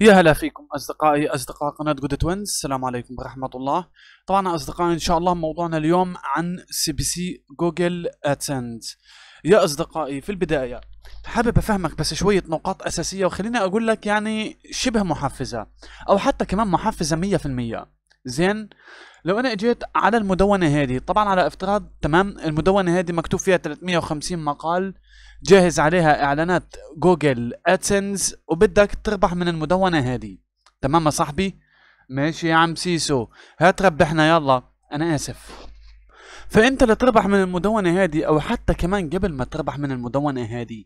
يا هلا فيكم اصدقائي اصدقاء قناه جود توينز السلام عليكم ورحمه الله طبعا اصدقائي ان شاء الله موضوعنا اليوم عن سي بي سي جوجل ادسنس يا اصدقائي في البدايه حابب افهمك بس شويه نقاط اساسيه وخليني اقول لك يعني شبه محفزه او حتى كمان محفزه 100% زين لو انا اجيت على المدونه هذه طبعا على افتراض تمام المدونه هذه مكتوب فيها 350 مقال جهز عليها اعلانات جوجل ادسنس وبدك تربح من المدونه هذه تمام يا صاحبي ماشي يا عم سيسو هات ربحنا يلا انا اسف فانت لتربح من المدونه هذه او حتى كمان قبل ما تربح من المدونه هذه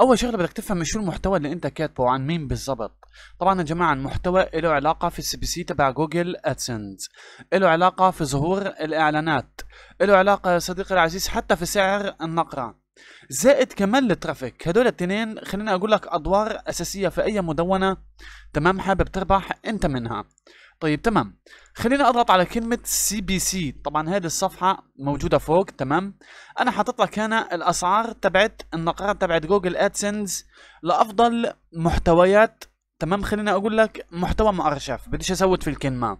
اول شغله بدك تفهم شو المحتوى اللي انت كاتبه عن مين بالضبط طبعا يا جماعه المحتوى له علاقه في السي بي سي تبع جوجل ادسنس له علاقه في ظهور الاعلانات له علاقه يا صديقي العزيز حتى في سعر النقره زائد كمان الترافيك هدول التنين خليني اقول لك ادوار اساسيه في اي مدونه تمام حابب تربح انت منها طيب تمام خليني اضغط على كلمه سي بي سي طبعا هذه الصفحه موجوده فوق تمام انا حاطط لك هنا الاسعار تبعت النقرات تبعت جوجل ادسنس لافضل محتويات تمام خليني اقول لك محتوى مؤرشف بديش اسود في الكلمه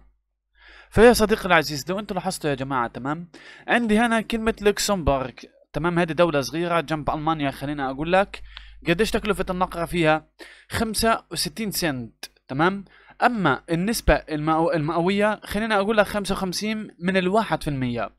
فيا صديقي العزيز لو انتم لاحظتوا يا جماعه تمام عندي هنا كلمه لوكسمبورغ تمام هذه دولة صغيرة جنب ألمانيا خلينا أقول لك قديش تكلفة النقرة فيها 65 سنت تمام أما النسبة المئو... المئوية خلينا أقول لك 55 من الواحد في المية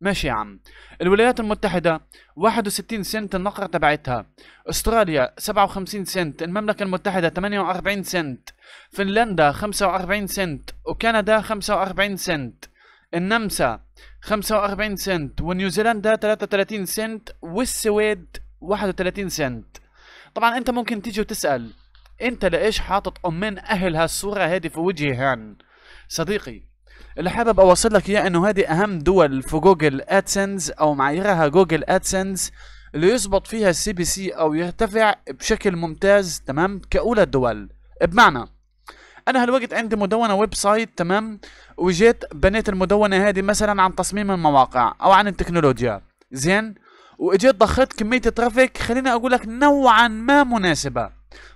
ماشي يا عم الولايات المتحدة 61 سنت النقرة تبعتها استراليا 57 سنت المملكة المتحدة 48 سنت فنلندا 45 سنت وكندا 45 سنت النمسا 45 سنت ونيوزيلندا 33 سنت والسويد 31 سنت طبعا انت ممكن تيجي وتسال انت ليش حاطط امين اهل هالصوره هذه في وجهي هان صديقي اللي حابب اوصل لك اياه انه هذه اهم دول في جوجل ادسنس او معاييرها جوجل ادسنس اللي يزبط فيها السي بي سي او يرتفع بشكل ممتاز تمام كاولى الدول بمعنى انا هالوقت عندي مدونه ويب سايت تمام وجيت بنيت المدونه هذه مثلا عن تصميم المواقع او عن التكنولوجيا زين واجيت ضخيت كميه ترافيك خليني اقول لك نوعا ما مناسبه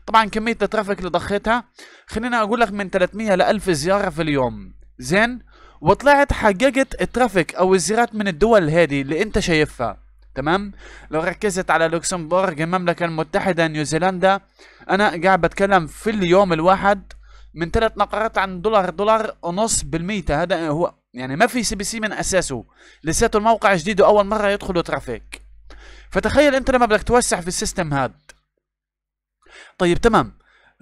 طبعا كميه الترافيك اللي ضخيتها خليني اقول لك من 300 ل 1000 زياره في اليوم زين وطلعت حققت الترافيك او الزيارات من الدول هذه اللي انت شايفها تمام لو ركزت على لوكسمبورغ المملكة المتحدة نيوزيلندا انا قاعد بتكلم في اليوم الواحد من ثلاث نقرات عن دولار دولار ونص بالمية هذا هو يعني ما في سي بي سي من اساسه لساته الموقع جديد واول مره يدخلوا ترافيك فتخيل انت لما بدك توسع في السيستم هاد طيب تمام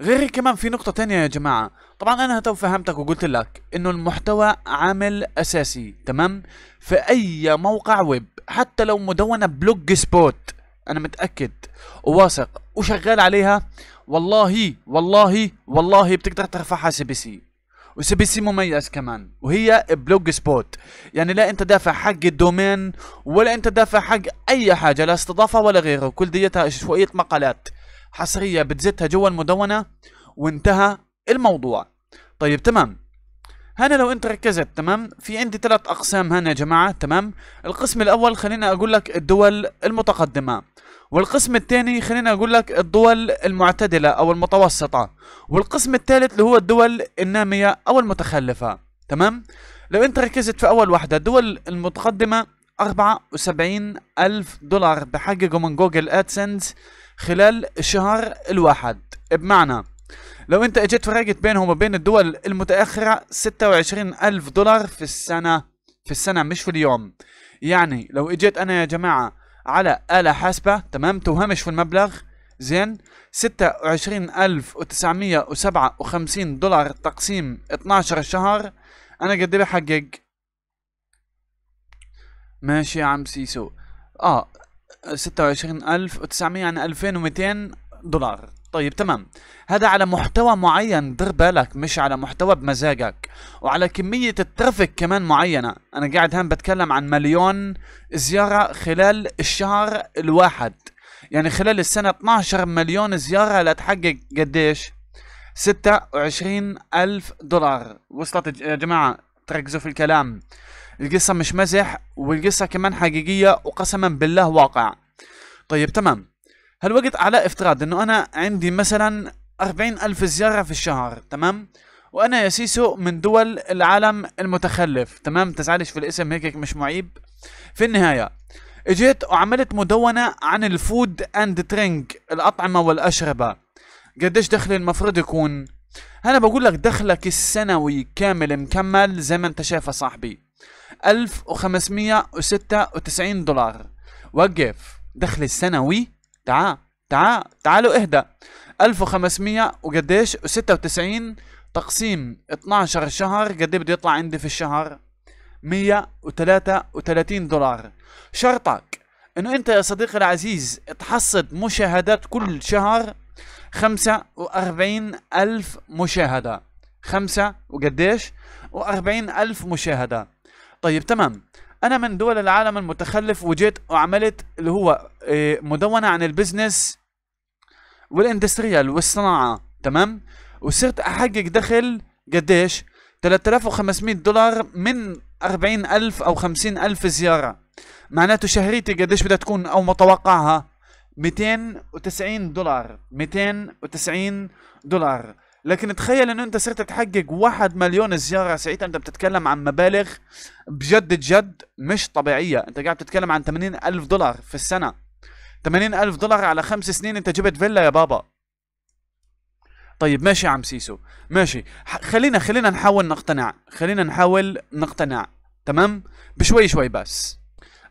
غير كمان في نقطة تانية يا جماعة طبعا انا تو فهمتك وقلت لك انه المحتوى عامل اساسي تمام في اي موقع ويب حتى لو مدونة بلوج سبوت انا متاكد وواثق وشغال عليها والله والله والله بتقدر ترفعها سي بي سي وسي بي سي مميز كمان وهي بلوج سبوت يعني لا انت دافع حق الدومين ولا انت دافع حق اي حاجه لا استضافه ولا غيره كل ديتها شويه مقالات حصريه بتزتها جوا المدونه وانتهى الموضوع طيب تمام هنا لو انت ركزت تمام في عندي ثلاث اقسام هنا يا جماعه تمام القسم الاول خلينا اقول لك الدول المتقدمه والقسم الثاني خلينا اقول لك الدول المعتدله او المتوسطه والقسم الثالث اللي هو الدول الناميه او المتخلفه تمام لو انت ركزت في اول واحده الدول المتقدمه 74 ألف دولار بحققوا من جوجل ادسنس خلال الشهر الواحد بمعنى لو انت اجيت فرقت بينهم وبين الدول المتاخره 26 الف دولار في السنه في السنه مش في اليوم يعني لو اجيت انا يا جماعه على اله حاسبه تمام توهمش في المبلغ زين 26957 دولار تقسيم 12 شهر انا قد إيه بحقق ماشي يا عم سيسو اه 26900 يعني 2200 دولار طيب تمام هذا على محتوى معين دير بالك مش على محتوى بمزاجك وعلى كمية الترافيك كمان معينة أنا قاعد هان بتكلم عن مليون زيارة خلال الشهر الواحد يعني خلال السنة 12 مليون زيارة لتحقق قديش 26 ألف دولار وصلت يا جماعة تركزوا في الكلام القصة مش مزح والقصة كمان حقيقية وقسما بالله واقع طيب تمام هالوقت على افتراض انه انا عندي مثلا أربعين ألف زيارة في الشهر تمام وأنا يا سيسو من دول العالم المتخلف تمام تزعلش في الاسم هيك مش معيب في النهاية اجيت وعملت مدونة عن الفود اند ترينك الأطعمة والأشربة قديش دخلي المفروض يكون أنا بقول لك دخلك السنوي كامل مكمل زي ما انت شايف يا صاحبي 1596 دولار وقف دخلي السنوي تعا تعا تعالوا اهدى 1500 وقديش و96 تقسيم 12 شهر قد إيه بده يطلع عندي في الشهر 133 دولار شرطك انه انت يا صديقي العزيز تحصد مشاهدات كل شهر 45 ألف مشاهدة خمسة وقديش و40 ألف مشاهدة طيب تمام انا من دول العالم المتخلف وجيت وعملت اللي هو آه، مدونه عن البزنس والاندستريال والصناعه تمام وصرت احقق دخل قديش 3500 دولار من 40 الف او 50 الف زياره معناته شهريتي قديش بدها تكون او متوقعها 290 دولار 290 دولار لكن تخيل انه انت صرت تحقق واحد مليون زياره ساعتها انت بتتكلم عن مبالغ بجد جد مش طبيعيه انت قاعد بتتكلم عن 80 الف دولار في السنه 80 الف دولار على خمس سنين انت جبت فيلا يا بابا طيب ماشي عم سيسو ماشي خلينا خلينا نحاول نقتنع خلينا نحاول نقتنع تمام بشوي شوي بس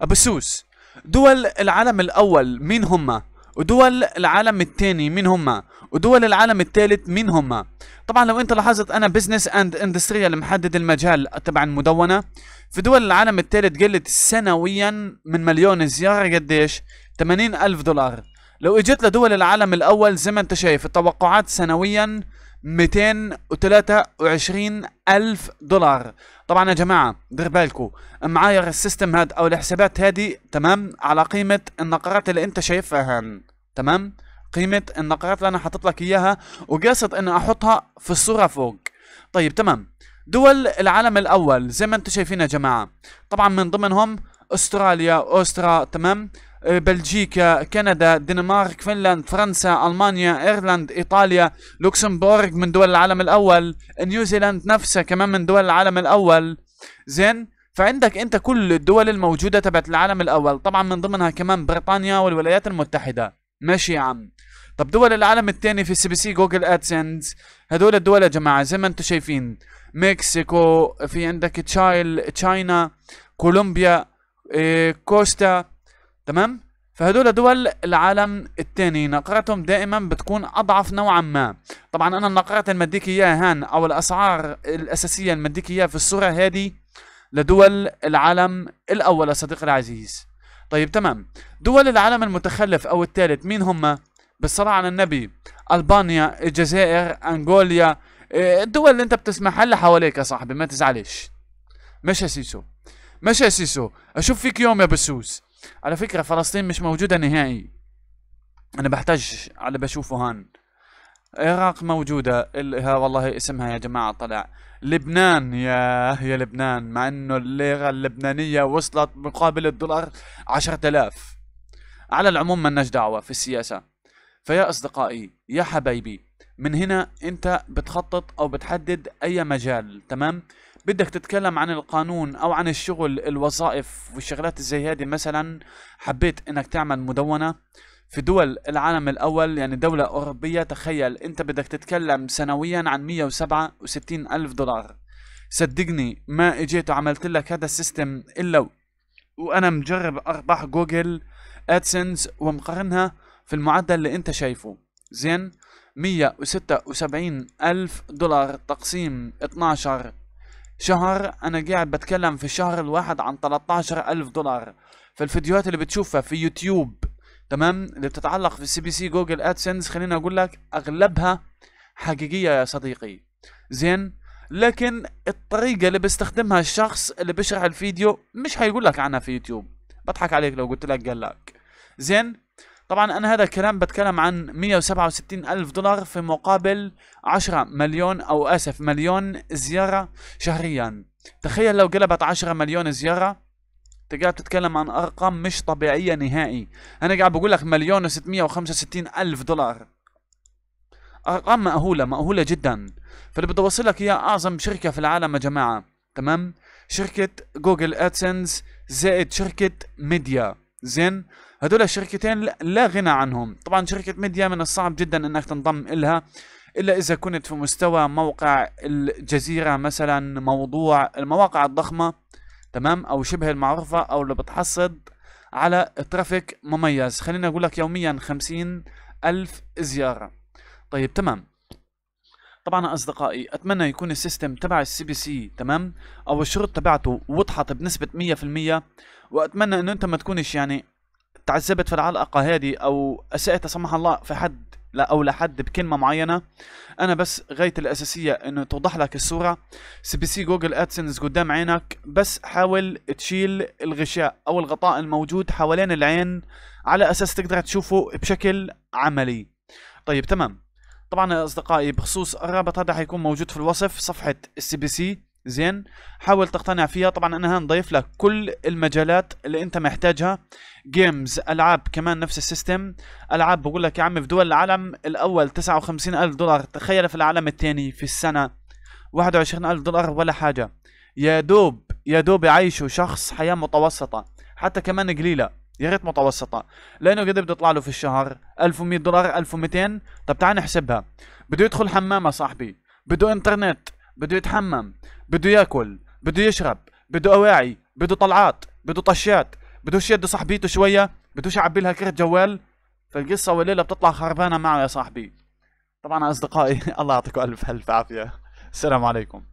ابو سوس دول العالم الاول مين هم ودول العالم الثاني مين هم ودول العالم الثالث مين هم طبعا لو انت لاحظت انا بزنس اند اندستري محدد المجال تبع المدونه في دول العالم الثالث قلت سنويا من مليون زياره قديش 80 الف دولار لو اجيت لدول العالم الاول زي ما انت شايف التوقعات سنويا 223 ألف دولار طبعا يا جماعة دير بالكو معاير السيستم هاد أو الحسابات هادي تمام على قيمة النقرات اللي أنت شايفها هان تمام قيمة النقرات اللي أنا حاطط لك إياها وقاصد إني أحطها في الصورة فوق طيب تمام دول العالم الأول زي ما أنتم شايفين يا جماعة طبعا من ضمنهم استراليا أسترا تمام آه، بلجيكا كندا دنمارك فنلند فرنسا المانيا ايرلند ايطاليا لوكسمبورغ من دول العالم الاول نيوزيلاند نفسها كمان من دول العالم الاول زين فعندك انت كل الدول الموجوده تبعت العالم الاول طبعا من ضمنها كمان بريطانيا والولايات المتحده ماشي يا عم طب دول العالم الثاني في السي بي سي جوجل ادسنس هدول الدول يا جماعه زي ما انتم شايفين مكسيكو في عندك تشايل تشاينا كولومبيا إيه كوستا تمام فهدول دول العالم الثاني نقرتهم دائما بتكون اضعف نوعا ما طبعا انا النقرات اللي اياها هان او الاسعار الاساسيه اللي اياها في الصوره هذه لدول العالم الاول يا صديقي العزيز طيب تمام دول العالم المتخلف او الثالث مين هم بالصلاة على النبي ألبانيا الجزائر أنغوليا إيه، الدول اللي انت بتسمعها اللي حواليك يا صاحبي ما تزعلش ماشي يا سيسو ماشي يا سيسو اشوف فيك يوم يا بسوس على فكره فلسطين مش موجوده نهائي انا بحتاج على بشوفه هان العراق موجودة ها والله اسمها يا جماعة طلع لبنان يا يا لبنان مع انه الليرة اللبنانية وصلت مقابل الدولار عشرة الاف على العموم مالناش دعوة في السياسة فيا اصدقائي يا حبايبي من هنا انت بتخطط او بتحدد اي مجال تمام بدك تتكلم عن القانون او عن الشغل الوظائف والشغلات زي هذه مثلا حبيت انك تعمل مدونه في دول العالم الأول يعني دولة أوروبية تخيل أنت بدك تتكلم سنويا عن 167 ألف دولار صدقني ما اجيت وعملت لك هذا السيستم إلا وأنا مجرب أرباح جوجل أدسنس ومقارنها في المعدل اللي أنت شايفه زين 176 ألف دولار تقسيم 12 شهر انا قاعد بتكلم في الشهر الواحد عن 13 الف دولار فالفيديوهات اللي بتشوفها في يوتيوب تمام اللي بتتعلق في سي بي سي جوجل ادسنس خليني اقول لك اغلبها حقيقية يا صديقي زين لكن الطريقة اللي بيستخدمها الشخص اللي بيشرح الفيديو مش هيقول لك عنها في يوتيوب بضحك عليك لو قلت لك قال لك زين طبعا انا هذا الكلام بتكلم عن 167 الف دولار في مقابل 10 مليون او اسف مليون زيارة شهريا تخيل لو قلبت 10 مليون زيارة انت قاعد بتتكلم عن ارقام مش طبيعية نهائي انا قاعد بقول لك مليون و665 الف دولار ارقام مأهولة مأهولة جدا فاللي بدي اوصل لك اياه اعظم شركة في العالم يا جماعة تمام شركة جوجل ادسنس زائد شركة ميديا زين هذول الشركتين لا غنى عنهم طبعا شركة ميديا من الصعب جدا انك تنضم إلها إلا إذا كنت في مستوى موقع الجزيرة مثلا موضوع المواقع الضخمة تمام أو شبه المعروفة أو اللي بتحصد على ترافيك مميز خليني أقول لك يوميا خمسين ألف زيارة طيب تمام طبعا اصدقائي اتمنى يكون السيستم تبع السي بي سي تمام او الشروط تبعته وضحت بنسبه مية في المية واتمنى انه انت ما تكونش يعني تعذبت في العلاقة هذه أو أسأت سمح الله في حد لا أو لحد بكلمة معينة أنا بس غايتي الأساسية إنه توضح لك الصورة سي بي سي جوجل أدسنس قدام عينك بس حاول تشيل الغشاء أو الغطاء الموجود حوالين العين على أساس تقدر تشوفه بشكل عملي طيب تمام طبعا يا أصدقائي بخصوص الرابط هذا حيكون موجود في الوصف صفحة السي بي سي زين حاول تقتنع فيها طبعا انا هان ضيف لك كل المجالات اللي انت محتاجها جيمز العاب كمان نفس السيستم العاب بقول لك يا عمي في دول العالم الاول 59 الف دولار تخيل في العالم الثاني في السنه 21 الف دولار ولا حاجه يا دوب يا دوب يعيشوا شخص حياه متوسطه حتى كمان قليله يا ريت متوسطه لانه قد بده يطلع له في الشهر 1100 دولار 1200 طب تعال نحسبها بده يدخل حمامه صاحبي بده انترنت بده يتحمم بده ياكل بده يشرب بده اواعي بده طلعات بده طشات بدوش يشد صاحبيته شويه بدوش يعبي لها كرت جوال فالقصه والليله بتطلع خربانه معه يا صاحبي طبعا اصدقائي الله يعطيكم الف الف عافيه السلام عليكم